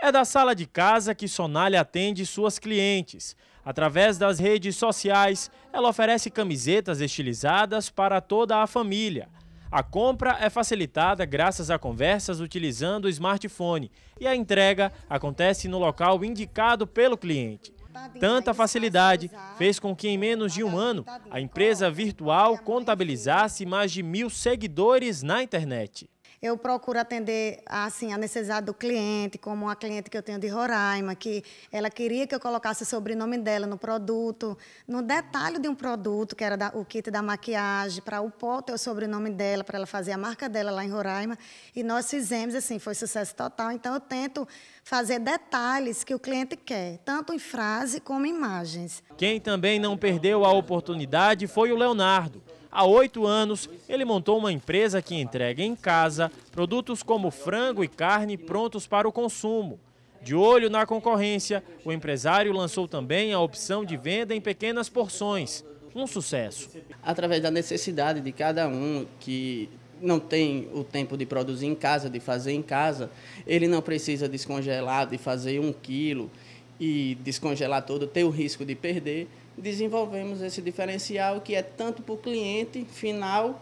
É da sala de casa que Sonalha atende suas clientes. Através das redes sociais, ela oferece camisetas estilizadas para toda a família. A compra é facilitada graças a conversas utilizando o smartphone e a entrega acontece no local indicado pelo cliente. Tanta facilidade fez com que, em menos de um ano, a empresa virtual contabilizasse mais de mil seguidores na internet. Eu procuro atender assim a necessidade do cliente, como a cliente que eu tenho de Roraima, que ela queria que eu colocasse o sobrenome dela no produto, no detalhe de um produto, que era da, o kit da maquiagem, para o pó ter o sobrenome dela, para ela fazer a marca dela lá em Roraima. E nós fizemos, assim, foi sucesso total. Então, eu tento fazer detalhes que o cliente quer, tanto em frase como em imagens. Quem também não perdeu a oportunidade foi o Leonardo. Há oito anos, ele montou uma empresa que entrega em casa produtos como frango e carne prontos para o consumo. De olho na concorrência, o empresário lançou também a opção de venda em pequenas porções. Um sucesso. Através da necessidade de cada um que não tem o tempo de produzir em casa, de fazer em casa, ele não precisa descongelar, de fazer um quilo e descongelar todo, ter o risco de perder, desenvolvemos esse diferencial que é tanto para o cliente final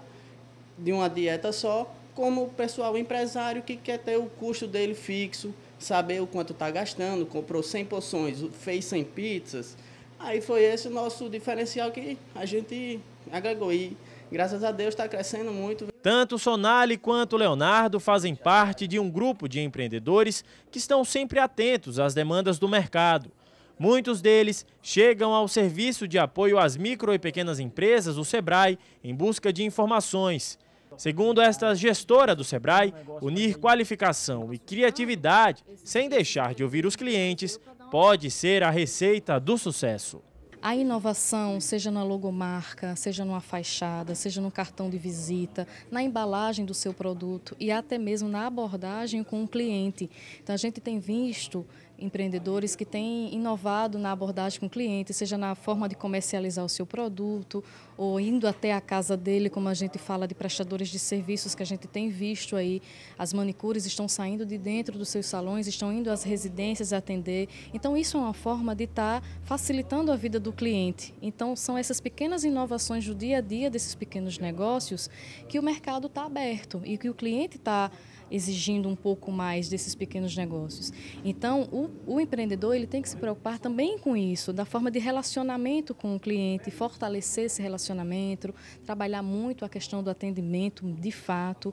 de uma dieta só, como o pessoal empresário que quer ter o custo dele fixo, saber o quanto está gastando, comprou 100 poções, fez 100 pizzas. Aí foi esse o nosso diferencial que a gente agregou. E graças a Deus está crescendo muito. Tanto Sonali quanto Leonardo fazem parte de um grupo de empreendedores que estão sempre atentos às demandas do mercado. Muitos deles chegam ao Serviço de Apoio às Micro e Pequenas Empresas, o SEBRAE, em busca de informações. Segundo esta gestora do SEBRAE, unir qualificação e criatividade, sem deixar de ouvir os clientes, pode ser a receita do sucesso. A inovação, seja na logomarca, seja numa fachada, seja no cartão de visita, na embalagem do seu produto e até mesmo na abordagem com o cliente. Então a gente tem visto empreendedores que têm inovado na abordagem com o cliente, seja na forma de comercializar o seu produto ou indo até a casa dele, como a gente fala de prestadores de serviços que a gente tem visto aí. As manicures estão saindo de dentro dos seus salões, estão indo às residências atender. Então isso é uma forma de estar tá facilitando a vida do cliente. Então, são essas pequenas inovações do dia a dia desses pequenos negócios que o mercado está aberto e que o cliente está exigindo um pouco mais desses pequenos negócios. Então, o, o, empreendedor ele tem que se preocupar também com isso, da forma de relacionamento com o cliente, fortalecer esse relacionamento, trabalhar muito a questão do atendimento de fato.